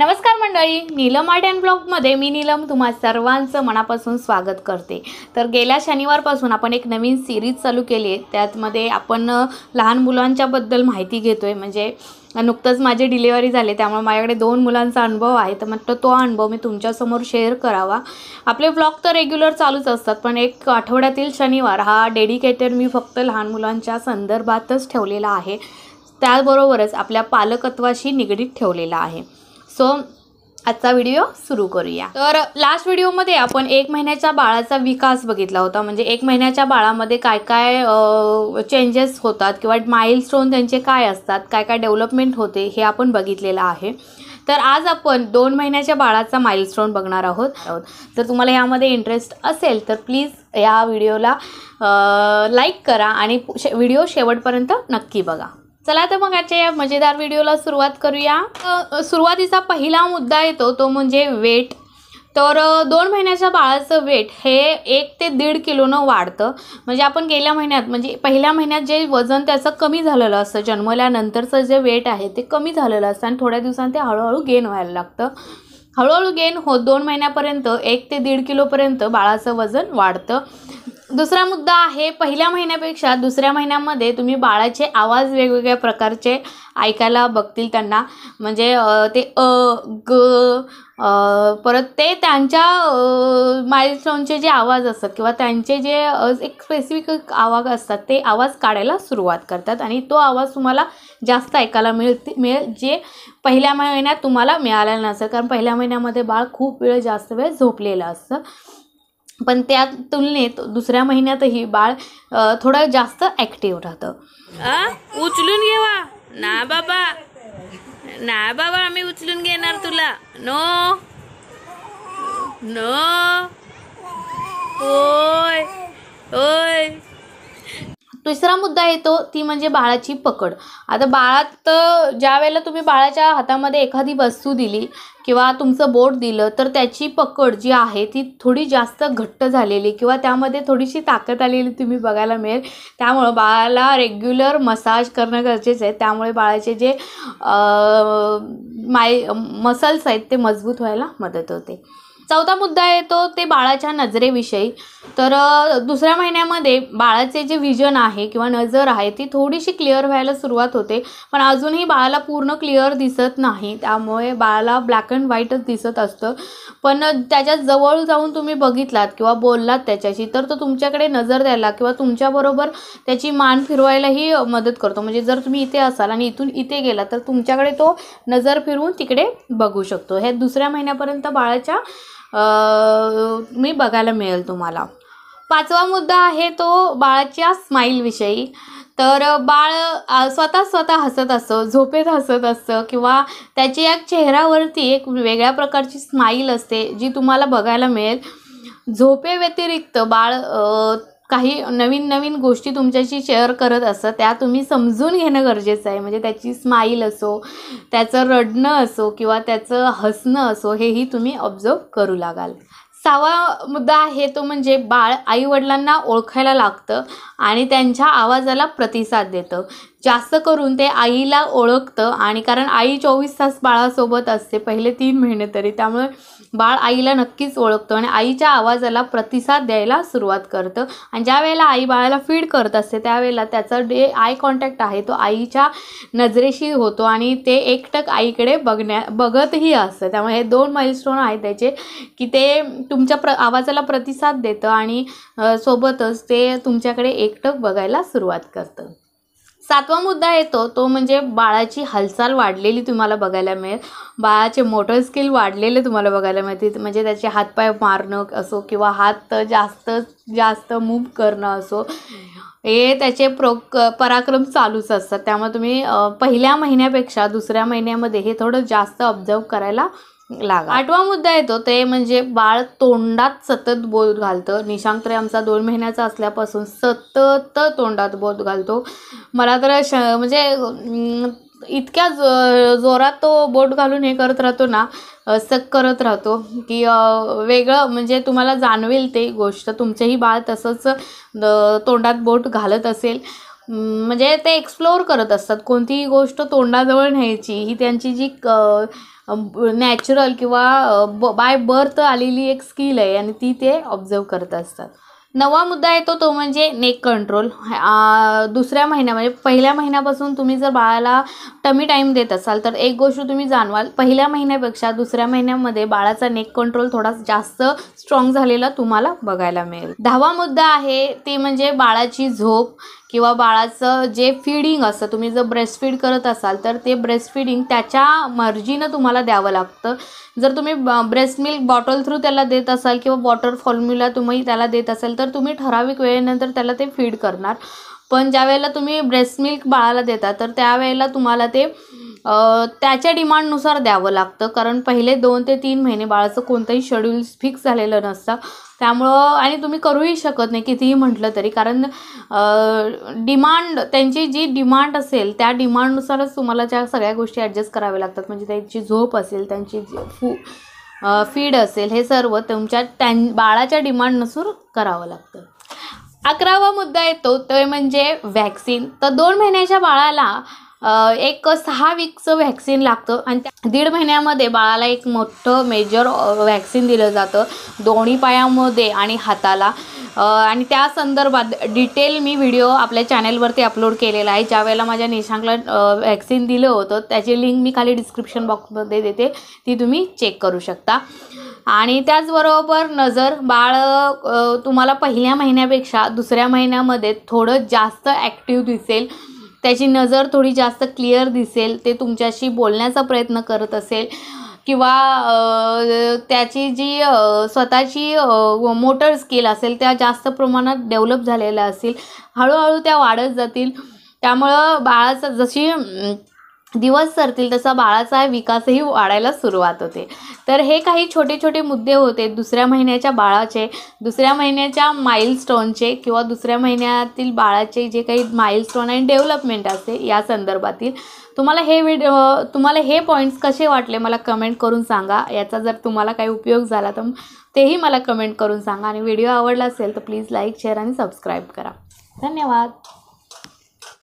नमस्कार मंडळी Neelam art and ब्लॉगमध्ये मी नीलम तुम्हा सर्वांचं मनापासून स्वागत करते तर गेल्या शनिवारपासून आपण एक नवीन सिरीज चालू केली आहे त्यातमध्ये आपण लहान मुलांच्याबद्दल माहिती घेतो आहे म्हणजे नुकतंच माझे डिलिव्हरी झाले त्यामुळे माझ्याकडे दोन मुलांचा अनुभव आहे तर म्हटलं तो अनुभव मी तुमच्यासमोर शेअर करावा आपले ब्लॉग तर रेग्युलर चालूच असतात पण एक आठवड्यातील शनिवार हा डेडिकेटेड मी फक्त लहान मुलांच्या संदर्भातच ठेवलेला आहे त्याचबरोबरच आपल्या पालकत्वाशी निगडीत ठेवलेला आहे सो आजचा व्हिडिओ सुरू करूया तर लास्ट व्हिडिओमध्ये आपण एक महिन्याच्या बाळाचा विकास बघितला होता म्हणजे एक महिन्याच्या बाळामध्ये काय काय चेंजेस होतात किंवा माइलस्टोन त्यांचे काय असतात काय काय डेव्हलपमेंट होते हे आपण बघितलेलं आहे तर आज आपण दोन महिन्याच्या बाळाचा माइलस्टोन बघणार आहोत जर तुम्हाला यामध्ये इंटरेस्ट असेल तर प्लीज या व्हिडिओला लाईक करा आणि व्हिडिओ शेवटपर्यंत नक्की बघा चला तर मग आजच्या या मजेदार व्हिडिओला सुरुवात करूया सुरुवातीचा पहिला मुद्दा येतो तो म्हणजे वेट तर दोन महिन्याच्या बाळाचं वेट हे एक ते दीड किलोनं वाढतं म्हणजे आपण गेल्या महिन्यात म्हणजे पहिल्या महिन्यात जे वजन त्याचं कमी झालेलं असतं जन्मल्यानंतरचं जे वेट आहे ते कमी झालेलं असतं आणि थोड्या दिवसांत ते हळूहळू गेन व्हायला लागतं हळूहळू गेन होत दोन महिन्यापर्यंत एक ते दीड किलोपर्यंत बाळाचं वजन वाढतं दुसरा मुद्दा आहे पहिल्या महिन्यापेक्षा दुसऱ्या महिन्यामध्ये तुम्ही बाळाचे आवाज वेगवेगळ्या प्रकारचे ऐकायला बघतील त्यांना म्हणजे ते अ ग परत ते त्यांच्या माइलस्टोनचे जे आवाज असतात किंवा त्यांचे जे एक स्पेसिफिक आवाज असतात ते आवाज काढायला सुरुवात करतात आणि तो आवाज तुम्हाला जास्त ऐकायला मिळते मिळेल जे पहिल्या महिन्यात तुम्हाला मिळालेला नसेल कारण पहिल्या महिन्यामध्ये बाळ खूप वेळ जास्त वेळ झोपलेलं असतं पण त्या तुलनेत दुसऱ्या महिन्यातही बाळ थोडं जास्त ऍक्टिव्ह राहतं उचलून घेवा ना बाबा ना बाबा आम्ही उचलून घेणार तुला नो नो ओ हो. तिसरा मुद्दा येतो ती म्हणजे बाळाची पकड आता बाळात ज्या वेळेला तुम्ही बाळाच्या हातामध्ये एखादी वस्तू दिली किंवा तुमचं बोट दिलं तर त्याची पकड जी आहे ती थोडी जास्त घट्ट झालेली किंवा त्यामध्ये थोडीशी ताकद आलेली तुम्ही बघायला मिळेल त्यामुळं बाळाला रेग्युलर मसाज करणं गरजेचं आहे त्यामुळे बाळाचे जे माय मसल्स आहेत ते मजबूत व्हायला मदत होते चौथा मुद्दा येतो ते बाळाच्या नजरेविषयी तर दुसऱ्या महिन्यामध्ये बाळाचे जे व्हिजन आहे किंवा नजर आहे ती थोडीशी क्लिअर व्हायला सुरुवात होते पण अजूनही बाळाला पूर्ण क्लिअर दिसत नाही त्यामुळे बाळाला ब्लॅक अँड व्हाईटच दिसत असतं पण त्याच्या जवळ जाऊन तुम्ही बघितलात किंवा बोललात त्याच्याशी तर तो तुमच्याकडे नजर द्यायला किंवा तुमच्याबरोबर त्याची मान फिरवायलाही मदत करतो म्हणजे जर तुम्ही इथे असाल आणि इथून इथे गेला तर तुमच्याकडे तो नजर फिरवून तिकडे बघू शकतो हे दुसऱ्या महिन्यापर्यंत बाळाच्या मी बघायला मिळेल तुम्हाला पाचवा मुद्दा आहे तो बाळाच्या स्माईलविषयी तर बाळ स्वतः स्वतः हसत असतं झोपेत हसत असतं किंवा त्याची एक चेहऱ्यावरती एक वेगळ्या प्रकारची स्माईल असते जी तुम्हाला बघायला मिळेल झोपेव्यतिरिक्त बाळ काही नवीन नवीन गोष्टी तुमच्याशी शेअर करत असतं त्या तुम्ही समजून घेणं गरजेचं आहे म्हणजे त्याची स्माईल असो त्याचं रडणं असो किंवा त्याचं हसणं असो हेही तुम्ही ऑब्झर्व करू लागाल सहावा मुद्दा आहे तो म्हणजे बाळ आईवडिलांना ओळखायला लागतं आणि त्यांच्या आवाजाला प्रतिसाद देतं जास्त करून ते आईला ओळखतं आणि कारण आई चोवीस तास बाळासोबत असते पहिले तीन महिने तरी त्यामुळे बाळ आईला नक्कीच ओळखतं आणि आईच्या आवाजाला प्रतिसाद द्यायला सुरुवात करतं आणि ज्या वेळेला आई बाळाला फीड करत असते त्यावेळेला त्याचा डे आय कॉन्टॅक्ट आहे तो आईच्या नजरेशी होतो आणि ते एकटक आईकडे बघण्या बघतही असतं त्यामुळे हे दोन माइलस्टोन आहेत त्याचे की ते तुमच्या प्र आवाजाला प्रतिसाद देतं आणि सोबतच ते तुमच्याकडे एकटक बघायला सुरुवात करतं सातवा मुद्दा येतो तो म्हणजे बाळाची हालचाल वाढलेली तुम्हाला बघायला मिळेल बाळाचे मोटर स्किल वाढलेले तुम्हाला बघायला मिळतील म्हणजे त्याचे हातपाय मारणं असो किंवा हात जास्त जास्त मूव करणं असो हे त्याचे प्रो पराक्रम चालूच असतात त्यामुळे तुम्ही पहिल्या महिन्यापेक्षा दुसऱ्या महिन्यामध्ये हे थोडं जास्त ऑब्झर्व करायला लागा आठवा मुद्दा येतो ते म्हणजे बाळ तोंडात सतत बोध घालतं निशांक तर आमचा दोन महिन्याचा असल्यापासून सतत तोंडात बोट घालतो मला तर श म्हणजे इतक्या जो जोरात तो बोट घालून हे करत राहतो ना सक करत राहतो की वेगळं म्हणजे तुम्हाला जाणवेल ते गोष्ट तुमचेही बाळ तसंच तोंडात बोट घालत असेल म्हणजे ते एक्सप्लोअर करत असतात कोणतीही गोष्ट तोंडाजवळ न्यायची ही त्यांची जी क नॅचरल किंवा ब बाय बर्थ आलेली एक स्किल आहे आणि ती ते ऑब्झर्व करत असतात नवा मुद्दा येतो तो म्हणजे नेक कंट्रोल दुसऱ्या महिन्या म्हणजे पहिल्या महिन्यापासून तुम्ही जर बाळाला टमी टाईम देत असाल तर एक गोष्ट तुम्ही जाणवाल पहिल्या महिन्यापेक्षा दुसऱ्या महिन्यामध्ये बाळाचा नेक कंट्रोल थोडा जास्त स्ट्रॉंग झालेला तुम्हाला बघायला मिळेल दहावा मुद्दा आहे ते म्हणजे बाळाची झोप किंवा बाळाचं जे फीडिंग असतं तुम्ही जर फीड करत असाल तर ते ब्रेस्टफीडिंग त्याच्या मर्जीनं तुम्हाला द्यावं लागतं जर तुम्ही ब्रेस्ट मिल्क बॉटल थ्रू त्याला देत असाल किंवा वॉटर फॉर्म्युला तुम्ही त्याला देत असाल तर तुम्ही ठराविक वेळेनंतर त्याला ते फीड करणार पण ज्या वेळेला तुम्ही ब्रेस्ट मिल्क बाळाला देता तर त्यावेळेला तुम्हाला ते त्याच्या डिमांडनुसार द्यावं लागतं कारण पहिले दोन ते तीन महिने बाळाचं कोणतंही शेड्यूल फिक्स झालेलं नसतं त्यामुळं आणि तुम्ही करूही शकत नाही कितीही म्हटलं तरी कारण डिमांड त्यांची जी डिमांड असेल त्या डिमांडनुसारच तुम्हाला ज्या सगळ्या गोष्टी ॲडजस्ट कराव्या लागतात म्हणजे त्यांची झोप असेल त्यांची फू फीड असेल हे सर्व तुमच्या त्यां बाळाच्या डिमांडनुसार करावं लागतं अकरावा मुद्दा येतो तो म्हणजे व्हॅक्सिन तर दोन महिन्याच्या बाळाला एक सहा वीकचं व्हॅक्सिन लागतं आणि त्या दीड महिन्यामध्ये बाळाला एक मोठं मेजर व्हॅक्सिन दिलं जातं दोन्ही पायामध्ये आणि हाताला आणि त्या संदर्भात डिटेल मी व्हिडिओ आपल्या चॅनेलवरती अपलोड केलेला आहे ज्यावेळेला माझ्या निशांकला व्हॅक्सिन दिलं होतं त्याची लिंक मी खाली डिस्क्रिप्शन बॉक्समध्ये देते ती तुम्ही चेक करू शकता आणि त्याचबरोबर नजर बाळ तुम्हाला पहिल्या महिन्यापेक्षा दुसऱ्या महिन्यामध्ये थोडं जास्त ॲक्टिव्ह दिसेल त्याची नजर थोडी जास्त क्लिअर दिसेल ते तुमच्याशी बोलण्याचा प्रयत्न करत असेल किंवा त्याची जी स्वतःची मोटर स्किल असेल त्या जास्त प्रमाणात डेव्हलप झालेल्या असेल हळूहळू त्या वाढत जातील त्यामुळं बाळाचं जशी दिवस सरतील तसा बाळाचा विकासही वाढायला सुरुवात होते तर हे काही छोटे छोटे मुद्दे होते दुसऱ्या महिन्याच्या बाळाचे दुसऱ्या महिन्याच्या माइलस्टोनचे किंवा दुसऱ्या महिन्यातील बाळाचे जे काही माइलस्टोन आणि डेव्हलपमेंट असते या संदर्भातील तुम्हाला हे व्हिडिओ तुम्हाला हे पॉईंट्स कसे वाटले मला कमेंट करून सांगा याचा जर तुम्हाला काही उपयोग झाला तर तेही मला कमेंट करून सांगा आणि व्हिडिओ आवडला असेल तर प्लीज लाईक शेअर आणि सबस्क्राईब करा धन्यवाद